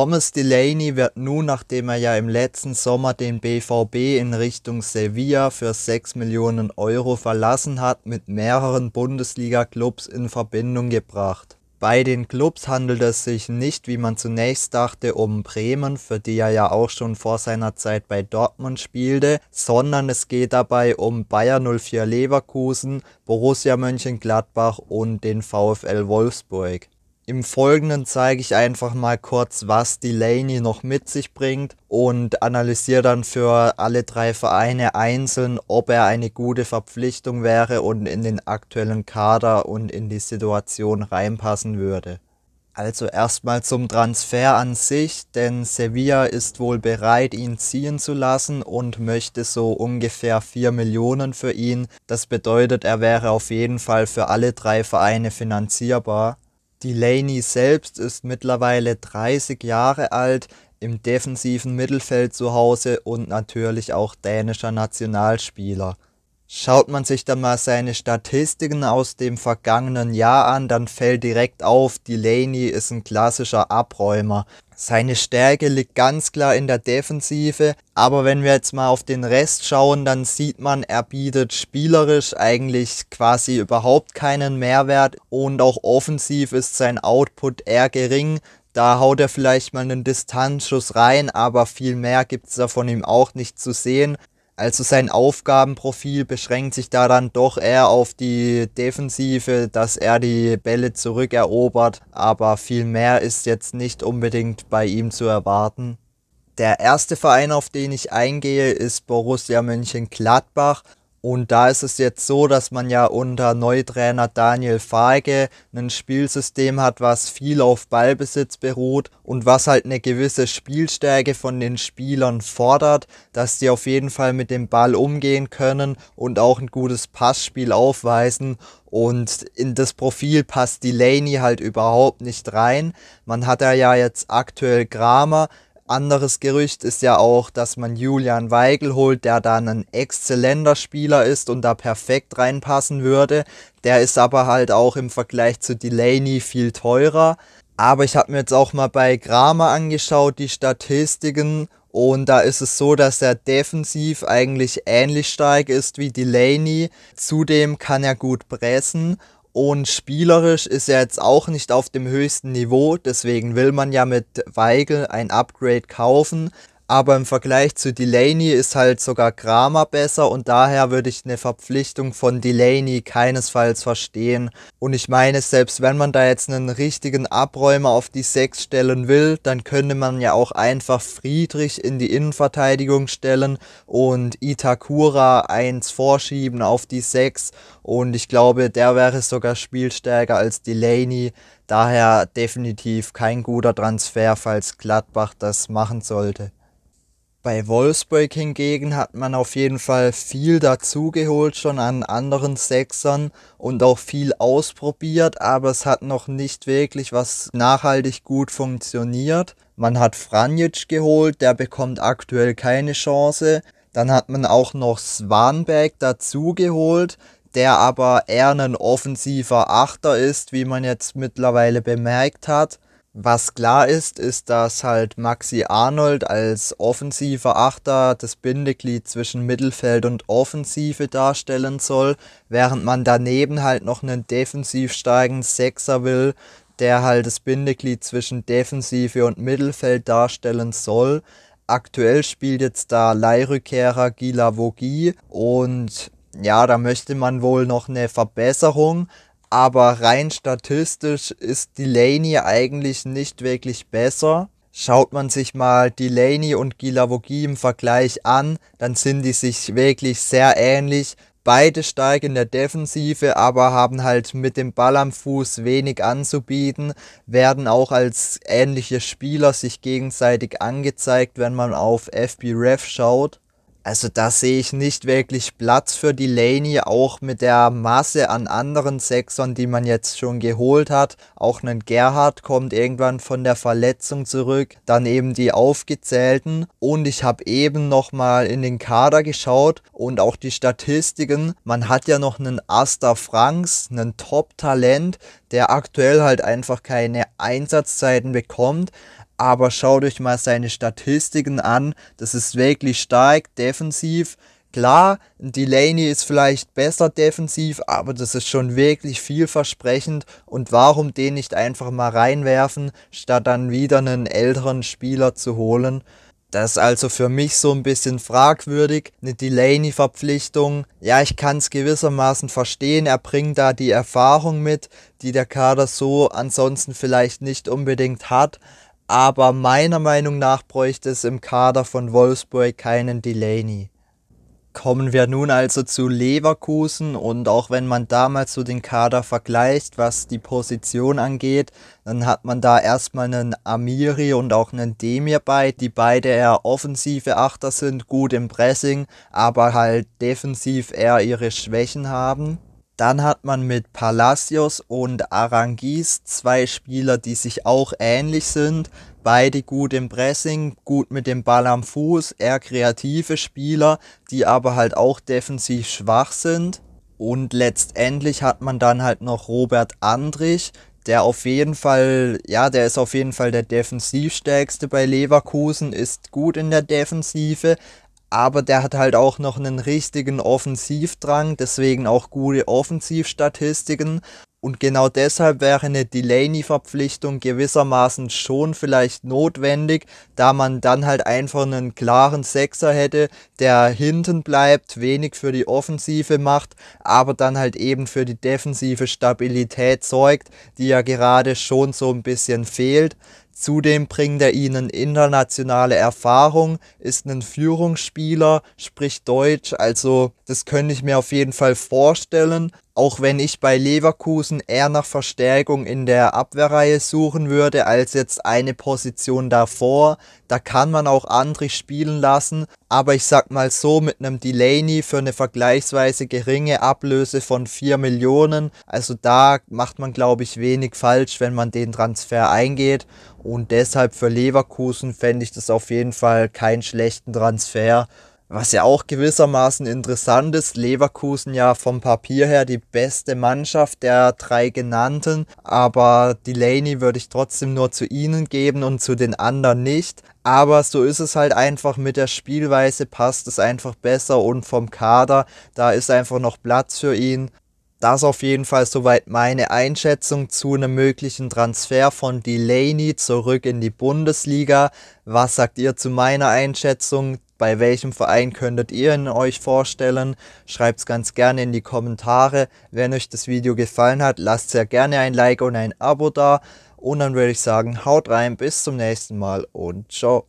Thomas Delaney wird nun, nachdem er ja im letzten Sommer den BVB in Richtung Sevilla für 6 Millionen Euro verlassen hat, mit mehreren Bundesliga-Clubs in Verbindung gebracht. Bei den Clubs handelt es sich nicht, wie man zunächst dachte, um Bremen, für die er ja auch schon vor seiner Zeit bei Dortmund spielte, sondern es geht dabei um Bayer 04 Leverkusen, Borussia Mönchengladbach und den VfL Wolfsburg. Im Folgenden zeige ich einfach mal kurz, was Delaney noch mit sich bringt und analysiere dann für alle drei Vereine einzeln, ob er eine gute Verpflichtung wäre und in den aktuellen Kader und in die Situation reinpassen würde. Also erstmal zum Transfer an sich, denn Sevilla ist wohl bereit, ihn ziehen zu lassen und möchte so ungefähr 4 Millionen für ihn. Das bedeutet, er wäre auf jeden Fall für alle drei Vereine finanzierbar. Delaney selbst ist mittlerweile 30 Jahre alt, im defensiven Mittelfeld zu Hause und natürlich auch dänischer Nationalspieler. Schaut man sich dann mal seine Statistiken aus dem vergangenen Jahr an, dann fällt direkt auf, Delaney ist ein klassischer Abräumer. Seine Stärke liegt ganz klar in der Defensive, aber wenn wir jetzt mal auf den Rest schauen, dann sieht man, er bietet spielerisch eigentlich quasi überhaupt keinen Mehrwert und auch offensiv ist sein Output eher gering. Da haut er vielleicht mal einen Distanzschuss rein, aber viel mehr gibt es da von ihm auch nicht zu sehen. Also sein Aufgabenprofil beschränkt sich da dann doch eher auf die Defensive, dass er die Bälle zurückerobert, aber viel mehr ist jetzt nicht unbedingt bei ihm zu erwarten. Der erste Verein, auf den ich eingehe, ist Borussia Mönchengladbach. Und da ist es jetzt so, dass man ja unter Neutrainer Daniel Farge ein Spielsystem hat, was viel auf Ballbesitz beruht und was halt eine gewisse Spielstärke von den Spielern fordert, dass die auf jeden Fall mit dem Ball umgehen können und auch ein gutes Passspiel aufweisen. Und in das Profil passt Delaney halt überhaupt nicht rein. Man hat ja jetzt aktuell Kramer, anderes Gerücht ist ja auch, dass man Julian Weigel holt, der dann ein exzellenter Spieler ist und da perfekt reinpassen würde. Der ist aber halt auch im Vergleich zu Delaney viel teurer. Aber ich habe mir jetzt auch mal bei Kramer angeschaut, die Statistiken. Und da ist es so, dass er defensiv eigentlich ähnlich stark ist wie Delaney. Zudem kann er gut pressen und spielerisch ist er jetzt auch nicht auf dem höchsten Niveau, deswegen will man ja mit Weigel ein Upgrade kaufen. Aber im Vergleich zu Delaney ist halt sogar Kramer besser und daher würde ich eine Verpflichtung von Delaney keinesfalls verstehen. Und ich meine, selbst wenn man da jetzt einen richtigen Abräumer auf die 6 stellen will, dann könnte man ja auch einfach Friedrich in die Innenverteidigung stellen und Itakura 1 vorschieben auf die 6. Und ich glaube, der wäre sogar spielstärker als Delaney. Daher definitiv kein guter Transfer, falls Gladbach das machen sollte. Bei Wolfsburg hingegen hat man auf jeden Fall viel dazugeholt schon an anderen Sechsern und auch viel ausprobiert, aber es hat noch nicht wirklich was nachhaltig gut funktioniert. Man hat Franjic geholt, der bekommt aktuell keine Chance. Dann hat man auch noch Swanberg dazugeholt, der aber eher ein offensiver Achter ist, wie man jetzt mittlerweile bemerkt hat. Was klar ist, ist, dass halt Maxi Arnold als offensiver Achter das Bindeglied zwischen Mittelfeld und Offensive darstellen soll, während man daneben halt noch einen defensiv steigenden Sechser will, der halt das Bindeglied zwischen Defensive und Mittelfeld darstellen soll. Aktuell spielt jetzt da Leihrückkehrer Gila Vogie und ja, da möchte man wohl noch eine Verbesserung, aber rein statistisch ist Delaney eigentlich nicht wirklich besser. Schaut man sich mal Delaney und Gilavogi im Vergleich an, dann sind die sich wirklich sehr ähnlich. Beide stark in der Defensive, aber haben halt mit dem Ball am Fuß wenig anzubieten, werden auch als ähnliche Spieler sich gegenseitig angezeigt, wenn man auf FB Ref schaut. Also da sehe ich nicht wirklich Platz für Delaney, auch mit der Masse an anderen Sechsern, die man jetzt schon geholt hat. Auch ein Gerhard kommt irgendwann von der Verletzung zurück, dann eben die aufgezählten. Und ich habe eben nochmal in den Kader geschaut und auch die Statistiken. Man hat ja noch einen Asta Franks, einen Top-Talent, der aktuell halt einfach keine Einsatzzeiten bekommt aber schaut euch mal seine Statistiken an. Das ist wirklich stark defensiv. Klar, Delaney ist vielleicht besser defensiv, aber das ist schon wirklich vielversprechend. Und warum den nicht einfach mal reinwerfen, statt dann wieder einen älteren Spieler zu holen? Das ist also für mich so ein bisschen fragwürdig, eine Delaney-Verpflichtung. Ja, ich kann es gewissermaßen verstehen, er bringt da die Erfahrung mit, die der Kader so ansonsten vielleicht nicht unbedingt hat aber meiner Meinung nach bräuchte es im Kader von Wolfsburg keinen Delaney. Kommen wir nun also zu Leverkusen und auch wenn man damals so den Kader vergleicht, was die Position angeht, dann hat man da erstmal einen Amiri und auch einen Demir bei, die beide eher offensive Achter sind, gut im Pressing, aber halt defensiv eher ihre Schwächen haben. Dann hat man mit Palacios und Arangis zwei Spieler, die sich auch ähnlich sind. Beide gut im Pressing, gut mit dem Ball am Fuß, eher kreative Spieler, die aber halt auch defensiv schwach sind. Und letztendlich hat man dann halt noch Robert Andrich, der auf jeden Fall, ja, der ist auf jeden Fall der defensivstärkste bei Leverkusen, ist gut in der Defensive, aber der hat halt auch noch einen richtigen Offensivdrang, deswegen auch gute Offensivstatistiken. Und genau deshalb wäre eine Delaney-Verpflichtung gewissermaßen schon vielleicht notwendig, da man dann halt einfach einen klaren Sechser hätte, der hinten bleibt, wenig für die Offensive macht, aber dann halt eben für die defensive Stabilität sorgt, die ja gerade schon so ein bisschen fehlt. Zudem bringt er ihnen internationale Erfahrung, ist ein Führungsspieler, spricht Deutsch, also das könnte ich mir auf jeden Fall vorstellen. Auch wenn ich bei Leverkusen eher nach Verstärkung in der Abwehrreihe suchen würde, als jetzt eine Position davor. Da kann man auch Andrich spielen lassen. Aber ich sag mal so, mit einem Delaney für eine vergleichsweise geringe Ablöse von 4 Millionen. Also da macht man, glaube ich, wenig falsch, wenn man den Transfer eingeht. Und deshalb für Leverkusen fände ich das auf jeden Fall keinen schlechten Transfer was ja auch gewissermaßen interessant ist. Leverkusen ja vom Papier her die beste Mannschaft der drei genannten, aber Delaney würde ich trotzdem nur zu ihnen geben und zu den anderen nicht. Aber so ist es halt einfach mit der Spielweise, passt es einfach besser und vom Kader, da ist einfach noch Platz für ihn. Das auf jeden Fall soweit meine Einschätzung zu einem möglichen Transfer von Delaney zurück in die Bundesliga. Was sagt ihr zu meiner Einschätzung? Bei welchem Verein könntet ihr ihn euch vorstellen? Schreibt es ganz gerne in die Kommentare. Wenn euch das Video gefallen hat, lasst sehr gerne ein Like und ein Abo da. Und dann würde ich sagen, haut rein, bis zum nächsten Mal und ciao.